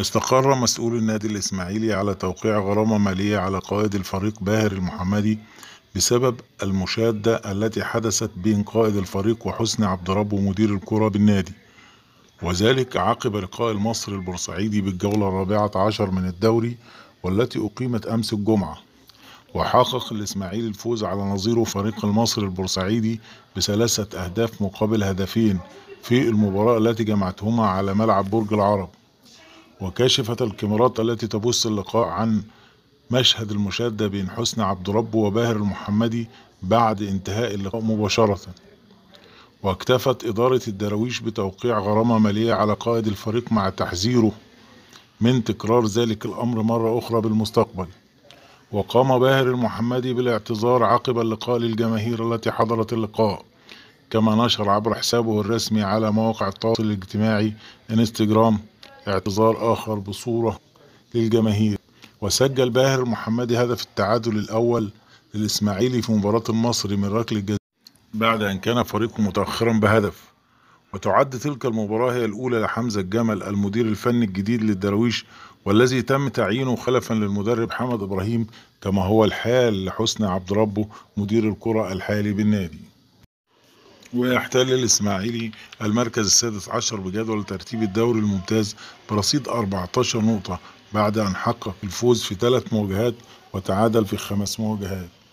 استقر مسؤول النادي الإسماعيلي على توقيع غرامة مالية على قائد الفريق باهر المحمدي بسبب المشادة التي حدثت بين قائد الفريق وحسني عبد رب مدير الكرة بالنادي وذلك عقب لقاء المصري البورسعيدي بالجولة الرابعة عشر من الدوري والتي أقيمت أمس الجمعة وحقق الإسماعيلي الفوز على نظيره فريق المصري البورسعيدي بثلاثة أهداف مقابل هدفين في المباراة التي جمعتهما على ملعب برج العرب وكاشفة الكاميرات التي تبث اللقاء عن مشهد المشادة بين حسني عبد رب وباهر المحمدي بعد انتهاء اللقاء مباشرة واكتفت إدارة الدراويش بتوقيع غرامة مالية على قائد الفريق مع تحذيره من تكرار ذلك الأمر مرة أخرى بالمستقبل وقام باهر المحمدي بالاعتذار عقب اللقاء للجماهير التي حضرت اللقاء كما نشر عبر حسابه الرسمي على مواقع التواصل الاجتماعي انستجرام اعتذار آخر بصورة للجماهير وسجل باهر محمدي هدف التعادل الأول للإسماعيلي في مباراة المصري من ركل الجزاء بعد أن كان فريقه متأخرا بهدف وتعد تلك المباراة هي الأولى لحمزة الجمل المدير الفني الجديد للدراويش والذي تم تعيينه خلفا للمدرب حمد إبراهيم كما هو الحال لحسن عبد ربه مدير الكرة الحالي بالنادي ويحتل الإسماعيلي المركز السادس عشر بجدول ترتيب الدوري الممتاز برصيد 14 نقطة بعد أن حقق الفوز في ثلاث مواجهات وتعادل في خمس مواجهات